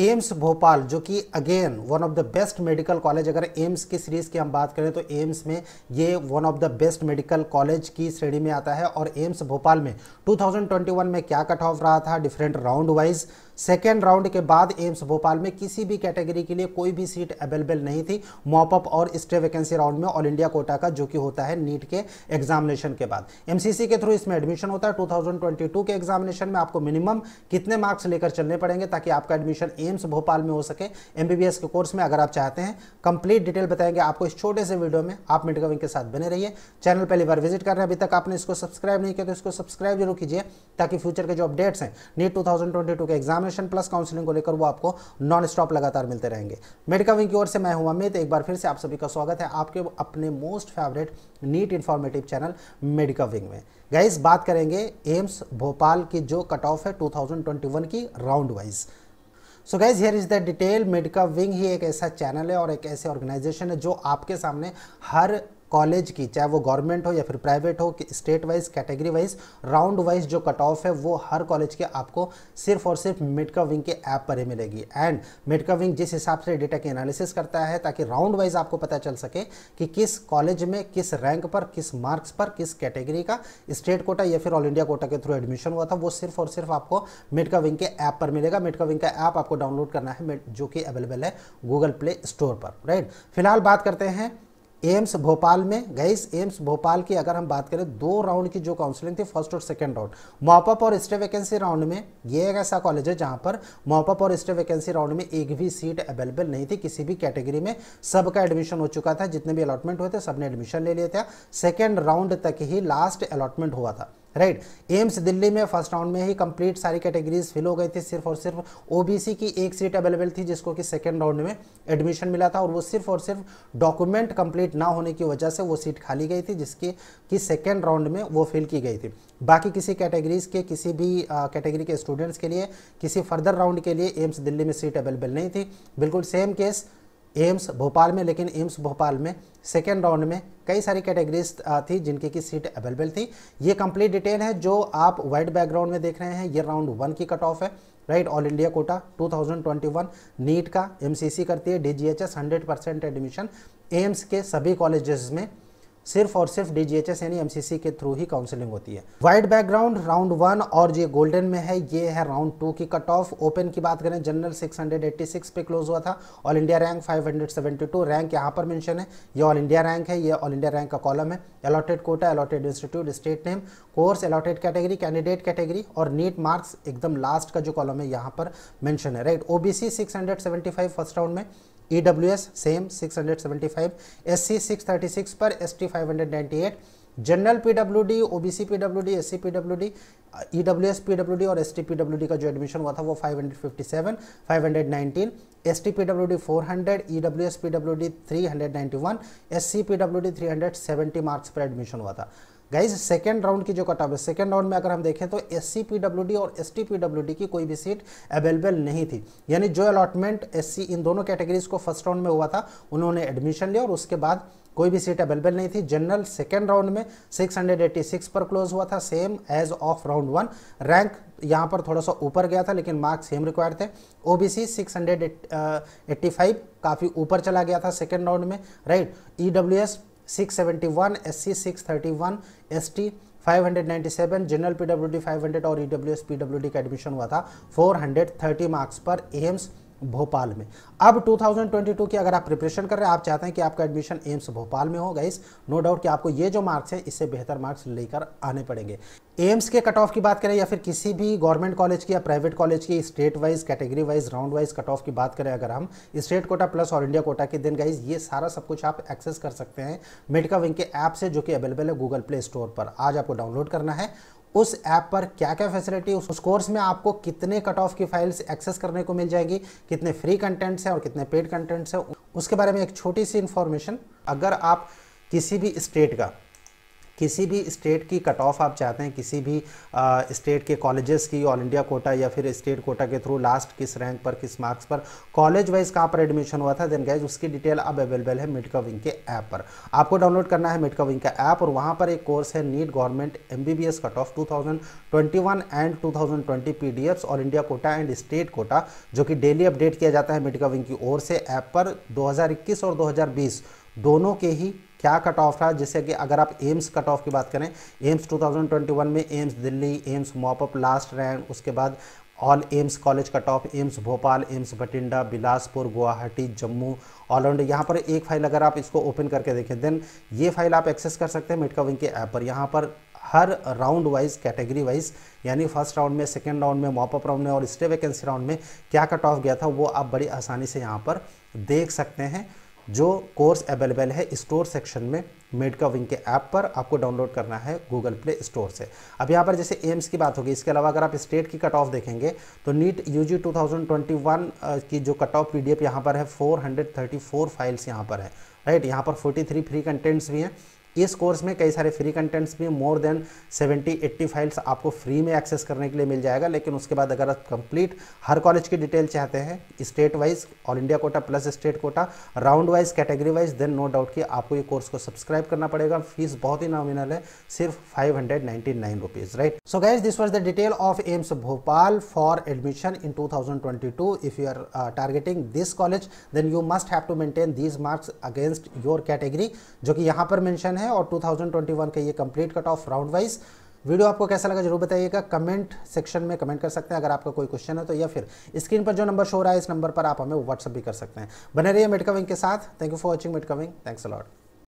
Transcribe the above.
AIIMS Bhopal जो कि again one of the best medical college अगर एम्स की सीरीज़ की हम बात करें तो एम्स में ये one of the best medical college की श्रेणी में आता है और एम्स भोपाल में 2021 में क्या कट ऑफ रहा था different round wise second round के बाद एम्स भोपाल में किसी भी कैटेगरी के लिए कोई भी सीट अवेलेबल नहीं थी मॉपअप और स्टे वैकेंसी राउंड में ऑल इंडिया कोटा का जो कि होता है नीट के एग्जामिनेशन के बाद एमसीसी के थ्रू इसमें एडमिशन होता है 2022 के एग्जामिनेशन में आपको मिनिमम कितने मार्क्स लेकर चलने पड़ेंगे ताकि आपका एडमिशन एम्स भोपाल में हो सके एम के कोर्स में अगर आप चाहते हैं कंप्लीट डिटेल बताएंगे आपको इस छोटे से वीडियो में आप मिड के साथ बने रहिए चैनल पहली बार विजिट कर रहे हैं अभी तक आपने इसको सब्सक्राइब नहीं किया तो इसको सब्सक्राइब जरूर कीजिए ताकि फ्यूचर के जो अपडेट्स हैं नीट टू के एग्जामिनेशन प्लस काउंसिलिंग को लेकर वो आपको नॉन स्टॉप लगातार मिलते रहेंगे मेडिका विंग की ओर से मैं हूं अमित एक बार फिर से आप सभी का स्वागत है आपके अपने most favourite NEET informative channel Medica Wing में गाइज बात करेंगे एम्स भोपाल की जो कट ऑफ है 2021 की round wise so guys here is the detail Medica Wing ही एक ऐसा चैनल है और एक ऐसे ऑर्गेनाइजेशन है जो आपके सामने हर कॉलेज की चाहे वो गवर्नमेंट हो या फिर प्राइवेट हो कि state wise category wise round wise जो कट ऑफ है वो हर कॉलेज के आपको सिर्फ और सिर्फ मेडका विंग के ऐप पर ही मिलेगी एंड मेडका विंग जिस हिसाब से डेटा की एनालिसिस करता है ताकि राउंड वाइज आपको पता चल सके कि किस कॉलेज में किस रैंक पर किस मार्क्स पर किस कैटेगरी का स्टेट कोटा या फिर ऑल इंडिया कोटा के थ्रू एडमिशन हुआ था वो सिर्फ और सिर्फ आपको मेडका विंग के ऐप पर मिलेगा मेडका विंग का ऐप आपको डाउनलोड करना है जो कि अवेलेबल है गूगल प्ले स्टोर पर राइट फिलहाल बात करते हैं एम्स भोपाल में गईस एम्स भोपाल की अगर हम बात करें दो राउंड की जो काउंसलिंग थी फर्स्ट और सेकंड राउंड मॉपअप और स्टे वैकेंसी राउंड में ये एक ऐसा कॉलेज है जहां पर मॉपअप और स्टे वैकेंसी राउंड में एक भी सीट अवेलेबल नहीं थी किसी भी कैटेगरी में सबका एडमिशन हो चुका था जितने भी अलॉटमेंट हुए थे सबने एडमिशन ले लिया था सेकेंड राउंड तक ही लास्ट अलॉटमेंट हुआ था राइट right. एम्स दिल्ली में फर्स्ट राउंड में ही कंप्लीट सारी कैटेगरीज फिल हो गई थी सिर्फ और सिर्फ ओबीसी की एक सीट अवेलेबल थी जिसको कि सेकेंड राउंड में एडमिशन मिला था और वो सिर्फ और सिर्फ डॉक्यूमेंट कंप्लीट ना होने की वजह से वो सीट खाली गई थी जिसके कि सेकेंड राउंड में वो फिल की गई थी बाकी किसी कैटेगरीज के किसी भी कैटेगरी के स्टूडेंट्स के लिए किसी फर्दर राउंड के लिए एम्स दिल्ली में सीट अवेलेबल नहीं थी बिल्कुल सेम केस एम्स भोपाल में लेकिन एम्स भोपाल में सेकेंड राउंड में कई सारी कैटेगरीज थी जिनकी की सीट अवेलेबल थी ये कंप्लीट डिटेल है जो आप वाइट बैकग्राउंड में देख रहे हैं ये राउंड वन की कट ऑफ है right all India quota 2021 NEET का एमसीसी करती है डीजीएचएस 100 परसेंट एडमिशन एम्स के सभी कॉलेजेस में सिर्फ और सिर्फ डीजीएचएस यानी एम के थ्रू ही काउंसलिंग होती है वाइड बैकग्राउंड राउंड वन और ये गोल्डन में है ये है राउंड टू की कट ऑफ ओपन की बात करें जनरल 686 पे क्लोज हुआ था ऑल इंडिया रैंक 572 रैंक यहाँ पर मेंशन है ये ऑल इंडिया रैंक है ये ऑल इंडिया रैंक का कॉलम है allotted quota allotted institute state name course allotted category candidate category और नीट मार्क्स एकदम लास्ट का जो कॉलम है यहाँ पर मैंशन है right O B first round में E W S same six hundred seventy five S C six thirty six पर S T five hundred ninety eight general P W D O B C P W D S C P W D E W S P W D और S T P W D का जो admission हुआ था वो five hundred fifty seven five hundred nineteen S T P W D four hundred E W S P W D three hundred ninety one S C P W D three hundred seventy marks पर admission हुआ था guys second round की जो cut off है second round में अगर हम देखें तो एस और एस की कोई भी सीट अवेलेबल नहीं थी यानी जो अलॉटमेंट एस इन दोनों कैटेगरीज को फर्स्ट राउंड में हुआ था उन्होंने एडमिशन लिया और उसके बाद कोई भी सीट अवेलेबल नहीं थी जनरल सेकेंड राउंड में 686 पर क्लोज हुआ था same as of round one rank यहाँ पर थोड़ा सा ऊपर गया था लेकिन मार्क्स सेम रिक्वायर्ड थे ओबीसी 685 काफ़ी ऊपर चला गया था सेकेंड राउंड में right E W S 671 SC 631 ST 597 general PWD 500 और ईडब्ल्यूएस e पीडब्ल्यूडी का एडमिशन हुआ था 430 मार्क्स पर एम्स भोपाल में अब 2022 की अगर आप प्रिपरेशन कर रहे हैं आप चाहते हैं कि आपका एडमिशन एम्स भोपाल में हो गाइस नो डाउट कि आपको ये जो मार्क्स हैं इससे बेहतर मार्क्स लेकर आने पड़ेंगे एम्स के कट ऑफ की बात करें या फिर किसी भी गवर्नमेंट कॉलेज की या प्राइवेट कॉलेज की state wise category wise round wise cut off की बात करें अगर हम स्टेट कोटा प्लस और इंडिया कोटा के दिन गाइज ये सारा सब कुछ आप एक्सेस कर सकते हैं मेडिका विंग के ऐप से जो कि अवेलेबल है गूगल प्ले स्टोर पर आज आपको डाउनलोड करना है उस ऐप पर क्या क्या फैसिलिटी उस कोर्स में आपको कितने कट ऑफ की फाइल्स एक्सेस करने को मिल जाएगी कितने फ्री कंटेंट्स हैं और कितने पेड कंटेंट्स हैं उसके बारे में एक छोटी सी इन्फॉर्मेशन अगर आप किसी भी स्टेट का किसी भी स्टेट की कट ऑफ आप चाहते हैं किसी भी स्टेट के कॉलेजेस की ऑल इंडिया कोटा या फिर स्टेट कोटा के थ्रू लास्ट किस रैंक पर किस मार्क्स पर कॉलेज वाइज कहाँ पर एडमिशन हुआ था देन गैज उसकी डिटेल अब अवेलेबल है मिडका विंग के ऐप पर आपको डाउनलोड करना है मिडका विंग का ऐप और वहाँ पर एक कोर्स है NEET government M cut off two and two thousand all India quota and state quota जो कि डेली अपडेट किया जाता है मिडका विंग की ओर से ऐप पर इक्कीस और बीस दोनों के ही क्या कट ऑफ है जैसे कि अगर आप एम्स कट ऑफ की बात करें एम्स 2021 में AIIMS Delhi AIIMS mop up last rank उसके बाद all AIIMS college cut off AIIMS Bhopal AIIMS Bathinda Bilaspur Guwahati Jammu all round यहाँ पर एक फाइल अगर आप इसको ओपन करके देखें देन ये फाइल आप एक्सेस कर सकते हैं मेटका विंग के ऐप पर यहाँ पर हर राउंड वाइज कैटेगरी वाइज यानी फर्स्ट राउंड में सेकेंड राउंड में मॉपअप राउंड में और स्टे वैकेंसी राउंड में क्या कट ऑफ गया था वो आप बड़ी आसानी से यहाँ पर देख सकते हैं जो कोर्स अवेलेबल है स्टोर सेक्शन में मेडका विंग के ऐप पर आपको डाउनलोड करना है गूगल प्ले स्टोर से अब यहाँ पर जैसे एम्स की बात होगी इसके अलावा अगर आप स्टेट की कट ऑफ देखेंगे तो नीट यूजी 2021 की जो कट ऑफ पीडीएफ यहाँ पर है 434 फाइल्स यहाँ पर है राइट यहाँ पर 43 फ्री कंटेंट्स भी हैं इस कोर्स में कई सारे फ्री कंटेंट्स भी मोर देन 70 80 फाइल्स आपको फ्री में एक्सेस करने के लिए मिल जाएगा लेकिन उसके बाद अगर आप कंप्लीट हर कॉलेज की डिटेल चाहते हैं state wise all India quota plus state quota round wise category wise then no doubt कि आपको ये कोर्स को सब्सक्राइब करना पड़ेगा फीस बहुत ही नॉमिनल है सिर्फ five hundred nine rupees right so guys this was the detail of AIIMS Bhopal for admission in two thousand twenty two if you are targeting this college then you must have to maintain these marks against your category जो कि यहाँ पर mention है है और 2021 का ये complete cut off round wise video आपको कैसा लगा जरूर बताइएगा कमेंट सेक्शन में कमेंट कर सकते हैं अगर आपका कोई क्वेश्चन है तो या फिर स्क्रीन पर जो नंबर शो रहा है इस नंबर पर आप हमें व्हाट्सअप भी कर सकते हैं बने रहिए मेडकविंग के साथ थैंक यू फॉर वॉचिंग मेडकविंग थैंक्स अलॉट